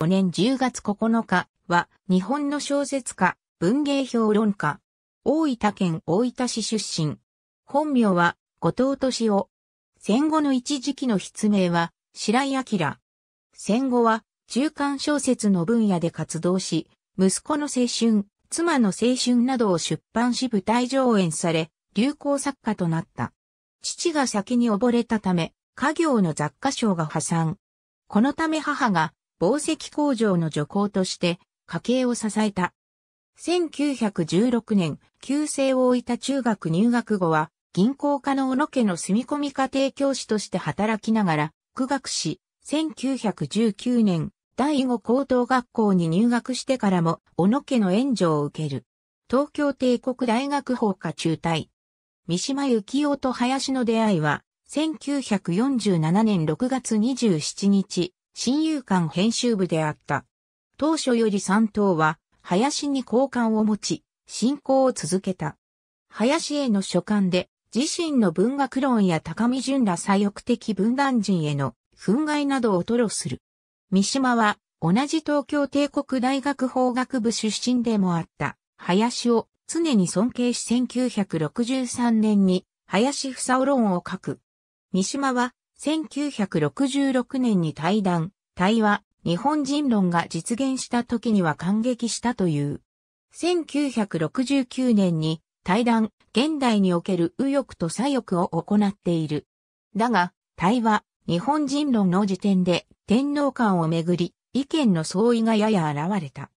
2005年10月9日は日本の小説家、文芸評論家。大分県大分市出身。本名は後藤敏夫。戦後の一時期の筆名は白井明。戦後は中間小説の分野で活動し、息子の青春、妻の青春などを出版し舞台上演され、流行作家となった。父が先に溺れたため、家業の雑貨賞が破産。このため母が紡績工場の助行として家計を支えた。1916年、旧制いた中学入学後は、銀行家の小野家の住み込み家庭教師として働きながら、苦学し、1919年、第五高等学校に入学してからも、小野家の援助を受ける。東京帝国大学法科中退。三島幸紀夫と林の出会いは、1947年6月27日、親友館編集部であった。当初より3頭は、林に交換を持ち、信仰を続けた。林への書簡で、自身の文学論や高見淳ら左翼的分断人への憤慨などを吐露する。三島は、同じ東京帝国大学法学部出身でもあった、林を常に尊敬し1963年に、林房夫論を書く。三島は、1966年に対談、対話、日本人論が実現した時には感激したという。1969年に対談、現代における右翼と左翼を行っている。だが、対話、日本人論の時点で天皇間をめぐり意見の相違がやや現れた。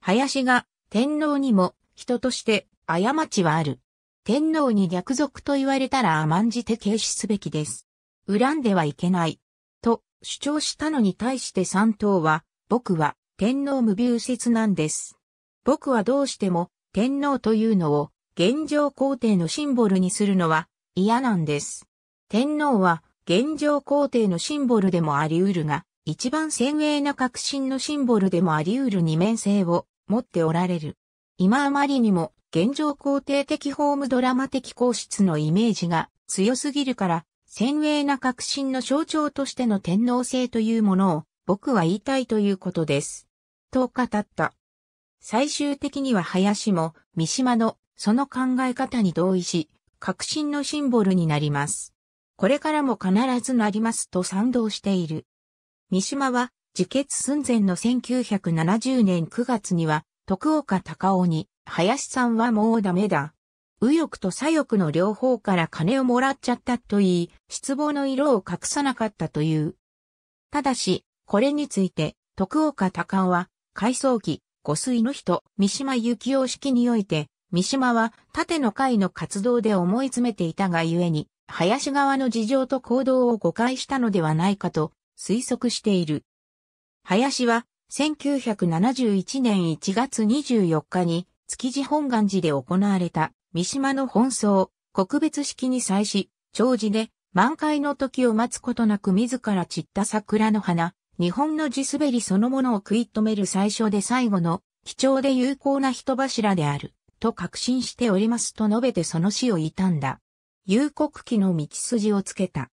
林が天皇にも人として過ちはある。天皇に逆賊と言われたら甘んじて軽視すべきです。恨んではいけない、と主張したのに対して三党は、僕は天皇無病説なんです。僕はどうしても天皇というのを現状皇帝のシンボルにするのは嫌なんです。天皇は現状皇帝のシンボルでもあり得るが、一番鮮明な革新のシンボルでもあり得る二面性を持っておられる。今あまりにも現状皇帝的ホームドラマ的皇室のイメージが強すぎるから鮮明な革新の象徴としての天皇制というものを僕は言いたいということです。と語った。最終的には林も三島のその考え方に同意し、革新のシンボルになります。これからも必ずなりますと賛同している。三島は自決寸前の1970年9月には徳岡隆夫に林さんはもうダメだ。右翼と左翼の両方から金をもらっちゃったと言い、失望の色を隠さなかったという。ただし、これについて、徳岡隆夫は、回想期、五水の人、三島由紀夫式において、三島は縦の会の活動で思い詰めていたがゆえに、林側の事情と行動を誤解したのではないかと推測している。林は1971年1月24日に築地本願寺で行われた三島の奔走、告別式に際し、長寿で満開の時を待つことなく自ら散った桜の花、日本の地滑りそのものを食い止める最初で最後の貴重で有効な人柱である、と確信しておりますと述べてその死を悼んだ。有国期の道筋をつけた。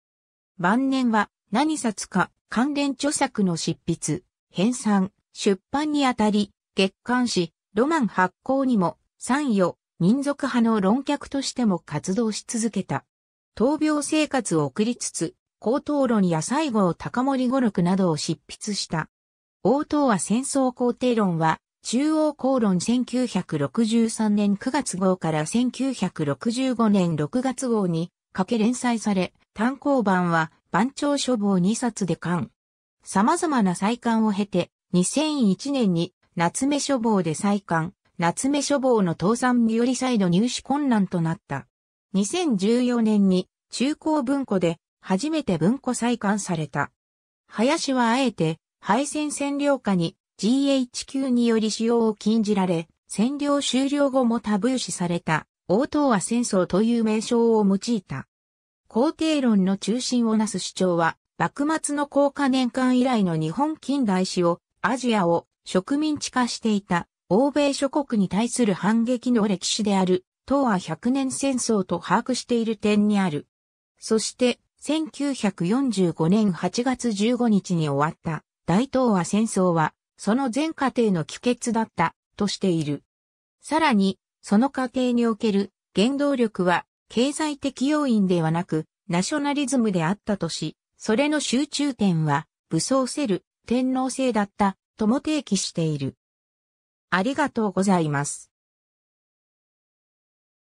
晩年は何冊か関連著作の執筆、編纂、出版にあたり、月刊誌、ロマン発行にも、参与、民族派の論客としても活動し続けた。闘病生活を送りつつ、高等論や西郷高森語録などを執筆した。応答は戦争肯定論は、中央公論1963年9月号から1965年6月号にかけ連載され、単行版は番長書房2冊で刊。様々な再刊を経て、2001年に夏目書房で再刊。夏目処房の倒産により再度入手困難となった。2014年に中高文庫で初めて文庫再刊された。林はあえて敗戦占領下に GHQ により使用を禁じられ、占領終了後もタブー視された、応東亜戦争という名称を用いた。肯定論の中心をなす主張は、幕末の高価年間以来の日本近代史を、アジアを植民地化していた欧米諸国に対する反撃の歴史である、東亜百年戦争と把握している点にある。そして、1945年8月15日に終わった大東亜戦争は、その全過程の帰結だったとしている。さらに、その過程における原動力は経済的要因ではなくナショナリズムであったとし、それの集中点は武装せる天皇制だったとも提起している。ありがとうございます。